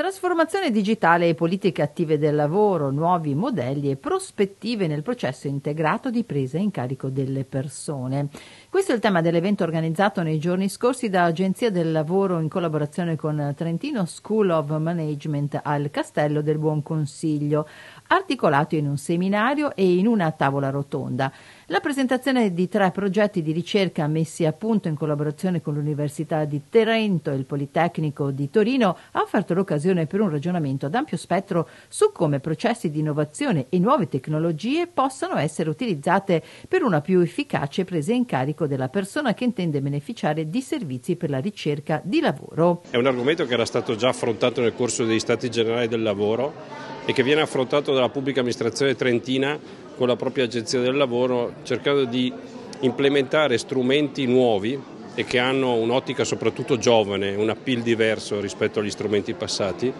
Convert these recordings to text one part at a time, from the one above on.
Trasformazione digitale e politiche attive del lavoro, nuovi modelli e prospettive nel processo integrato di presa in carico delle persone. Questo è il tema dell'evento organizzato nei giorni scorsi da Agenzia del Lavoro in collaborazione con Trentino School of Management al Castello del Buon Consiglio, articolato in un seminario e in una tavola rotonda. La presentazione di tre progetti di ricerca messi a punto in collaborazione con l'Università di Trento e il Politecnico di Torino ha offerto l'occasione occasione per un ragionamento ad ampio spettro su come processi di innovazione e nuove tecnologie possano essere utilizzate per una più efficace presa in carico della persona che intende beneficiare di servizi per la ricerca di lavoro. È un argomento che era stato già affrontato nel corso degli Stati Generali del Lavoro e che viene affrontato dalla pubblica amministrazione trentina con la propria agenzia del lavoro cercando di implementare strumenti nuovi e che hanno un'ottica soprattutto giovane, un appeal diverso rispetto agli strumenti passati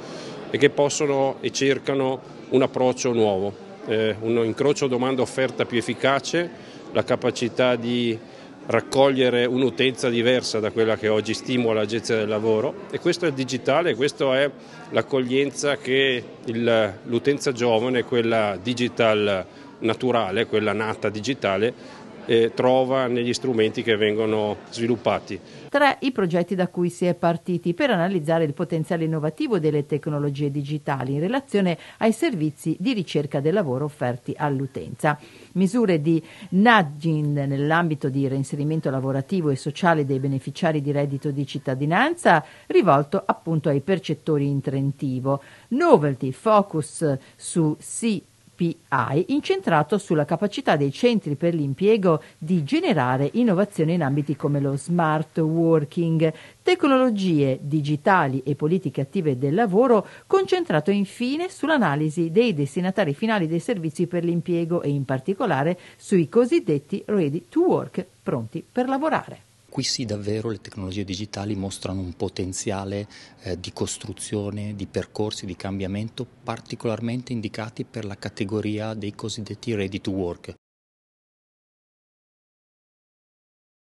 e che possono e cercano un approccio nuovo, eh, un incrocio domanda-offerta più efficace, la capacità di raccogliere un'utenza diversa da quella che oggi stimola l'agenzia del lavoro e questo è il digitale, questa è l'accoglienza che il, l'utenza giovane, quella digital naturale, quella nata digitale, eh, trova negli strumenti che vengono sviluppati. Tra i progetti da cui si è partiti per analizzare il potenziale innovativo delle tecnologie digitali in relazione ai servizi di ricerca del lavoro offerti all'utenza. Misure di nudging nell'ambito di reinserimento lavorativo e sociale dei beneficiari di reddito di cittadinanza rivolto appunto ai percettori in Trentivo. Novelty, focus su C CPI, incentrato sulla capacità dei centri per l'impiego di generare innovazione in ambiti come lo smart working, tecnologie digitali e politiche attive del lavoro, concentrato infine sull'analisi dei destinatari finali dei servizi per l'impiego e in particolare sui cosiddetti ready to work, pronti per lavorare. Qui sì davvero le tecnologie digitali mostrano un potenziale eh, di costruzione, di percorsi, di cambiamento particolarmente indicati per la categoria dei cosiddetti ready to work.